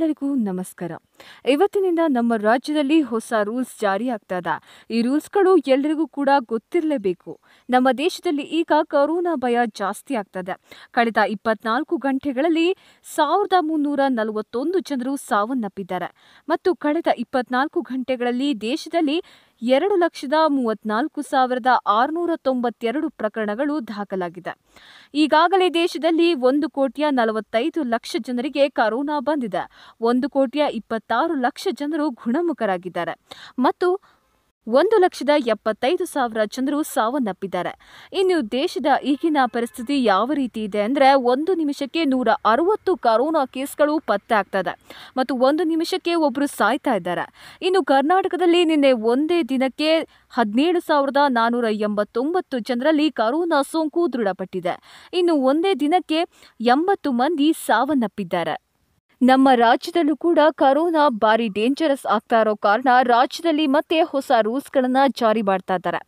ಎಲ್ಲರಿಗೂ ನಮಸ್ಕಾರ ಇವತ್ತಿನಿಂದ ನಮ್ಮ ರಾಜ್ಯದಲ್ಲಿ ಹೊಸ ರೂಲ್ಸ್ ಜಾರಿ ಆಗ್ತದ ಈ ರೂಲ್ಸ್ಗಳು ಎಲ್ರಿಗೂ ಕೂಡ ಗೊತ್ತಿರಲೇಬೇಕು ನಮ್ಮ ದೇಶದಲ್ಲಿ ಈಗ ಕರೋನಾ ಭಯ ಜಾಸ್ತಿ ಆಗ್ತದೆ ಕಳೆದ ಇಪ್ಪತ್ನಾಲ್ಕು ಗಂಟೆಗಳಲ್ಲಿ ಸಾವಿರದ ಮುನ್ನೂರ ನಲವತ್ತೊಂದು ಜನರು ಸಾವನ್ನಪ್ಪಿದ್ದಾರೆ ಮತ್ತು ಕಳೆದ ಇಪ್ಪತ್ನಾಲ್ಕು ಗಂಟೆಗಳಲ್ಲಿ ದೇಶದಲ್ಲಿ ಎರಡು ಲಕ್ಷದ ಮೂವತ್ನಾಲ್ಕು ಸಾವಿರದ ಆರುನೂರ ತೊಂಬತ್ತೆರಡು ಪ್ರಕರಣಗಳು ದಾಖಲಾಗಿದೆ ಈಗಾಗಲೇ ದೇಶದಲ್ಲಿ ಒಂದು ಕೋಟಿಯ ನಲವತ್ತೈದು ಲಕ್ಷ ಜನರಿಗೆ ಕರೋನಾ ಬಂದಿದೆ ಒಂದು ಕೋಟಿಯ ಇಪ್ಪತ್ತ ಆರು ಲಕ್ಷ ಜನರು ಗುಣಮುಖರಾಗಿದ್ದಾರೆ ಮತ್ತು ಒಂದು ಲಕ್ಷದ ಎಪ್ಪತ್ತೈದು ಸಾವಿರ ಜನರು ಸಾವನ್ನಪ್ಪಿದ್ದಾರೆ ಇನ್ನು ದೇಶದ ಈಗಿನ ಪರಿಸ್ಥಿತಿ ಯಾವ ರೀತಿ ಇದೆ ಅಂದರೆ ಒಂದು ನಿಮಿಷಕ್ಕೆ ನೂರ ಅರವತ್ತು ಕರೋನಾ ಕೇಸ್ಗಳು ಪತ್ತೆ ಆಗ್ತದೆ ಮತ್ತು ಒಂದು ನಿಮಿಷಕ್ಕೆ ಒಬ್ಬರು ಸಾಯ್ತಾ ಇದ್ದಾರೆ ಇನ್ನು ಕರ್ನಾಟಕದಲ್ಲಿ ನಿನ್ನೆ ಒಂದೇ ದಿನಕ್ಕೆ ಹದಿನೇಳು ಸಾವಿರದ ನಾನ್ನೂರ ಎಂಬತ್ತೊಂಬತ್ತು ಜನರಲ್ಲಿ ಕರೋನಾ ಸೋಂಕು ದೃಢಪಟ್ಟಿದೆ ಇನ್ನು ಒಂದೇ ದಿನಕ್ಕೆ ಎಂಬತ್ತು ಮಂದಿ ಸಾವನ್ನಪ್ಪಿದ್ದಾರೆ ನಮ್ಮ ರಾಜ್ಯದಲ್ಲೂ ಕೂಡ ಕರೋನಾ ಬಾರಿ ಡೇಂಜರಸ್ ಆಗ್ತಾ ಇರೋ ಕಾರಣ ರಾಜ್ಯದಲ್ಲಿ ಮತ್ತೆ ಹೊಸ ರೂಲ್ಸ್ಗಳನ್ನು ಜಾರಿ ಮಾಡ್ತಾ ಇದ್ದಾರೆ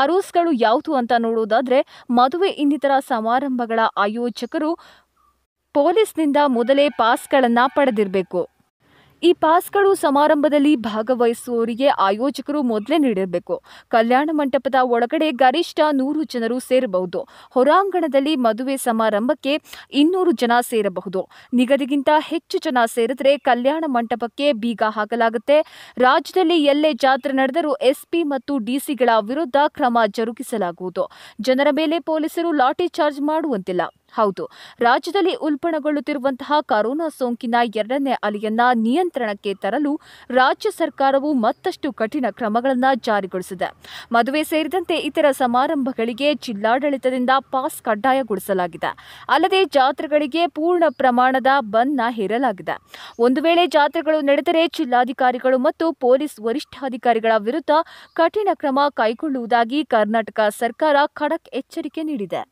ಆ ರೂಲ್ಸ್ಗಳು ಯಾವುದು ಅಂತ ನೋಡೋದಾದರೆ ಮದುವೆ ಇನ್ನಿತರ ಸಮಾರಂಭಗಳ ಆಯೋಜಕರು ಪೊಲೀಸ್ನಿಂದ ಮೊದಲೇ ಪಾಸ್ಗಳನ್ನು ಪಡೆದಿರಬೇಕು ಈ ಪಾಸ್ಗಳು ಸಮಾರಂಭದಲ್ಲಿ ಭಾಗವಹಿಸುವವರಿಗೆ ಆಯೋಜಕರು ಮೊದಲೇ ನೀಡಿರಬೇಕು ಕಲ್ಯಾಣ ಮಂಟಪದ ಒಳಗಡೆ ಗರಿಷ್ಠ ನೂರು ಜನರು ಸೇರಬಹುದು ಹೊರಾಂಗಣದಲ್ಲಿ ಮದುವೆ ಸಮಾರಂಭಕ್ಕೆ ಇನ್ನೂರು ಜನ ಸೇರಬಹುದು ನಿಗದಿಗಿಂತ ಹೆಚ್ಚು ಜನ ಸೇರಿದರೆ ಕಲ್ಯಾಣ ಮಂಟಪಕ್ಕೆ ಬೀಗ ಹಾಕಲಾಗುತ್ತೆ ರಾಜ್ಯದಲ್ಲಿ ಎಲ್ಲೇ ಜಾತ್ರೆ ನಡೆದರೂ ಎಸ್ಪಿ ಮತ್ತು ಡಿಸಿಗಳ ವಿರುದ್ಧ ಕ್ರಮ ಜರುಗಿಸಲಾಗುವುದು ಜನರ ಮೇಲೆ ಪೊಲೀಸರು ಲಾಠಿ ಚಾರ್ಜ್ ಮಾಡುವಂತಿಲ್ಲ ಹೌದು ರಾಜ್ಯದಲ್ಲಿ ಉಲ್ಬಣಗೊಳ್ಳುತ್ತಿರುವಂತಹ ಕೊರೋನಾ ಸೋಂಕಿನ ಎರಡನೇ ಅಲೆಯನ್ನ ನಿಯಂತ್ರಣಕ್ಕೆ ತರಲು ರಾಜ್ಯ ಸರ್ಕಾರವು ಮತ್ತಷ್ಟು ಕಠಿಣ ಕ್ರಮಗಳನ್ನು ಜಾರಿಗೊಳಿಸಿದೆ ಮದುವೆ ಸೇರಿದಂತೆ ಇತರ ಸಮಾರಂಭಗಳಿಗೆ ಜಿಲ್ಲಾಡಳಿತದಿಂದ ಪಾಸ್ ಕಡ್ಡಾಯಗೊಳಿಸಲಾಗಿದೆ ಅಲ್ಲದೆ ಜಾತ್ರೆಗಳಿಗೆ ಪೂರ್ಣ ಪ್ರಮಾಣದ ಬನ್ನ ಹೇರಲಾಗಿದೆ ಒಂದು ವೇಳೆ ಜಾತ್ರೆಗಳು ನಡೆದರೆ ಜಿಲ್ಲಾಧಿಕಾರಿಗಳು ಮತ್ತು ಪೊಲೀಸ್ ವರಿಷ್ಠಾಧಿಕಾರಿಗಳ ವಿರುದ್ಧ ಕಠಿಣ ಕ್ರಮ ಕೈಗೊಳ್ಳುವುದಾಗಿ ಕರ್ನಾಟಕ ಸರ್ಕಾರ ಖಡಕ್ ಎಚ್ಚರಿಕೆ ನೀಡಿದೆ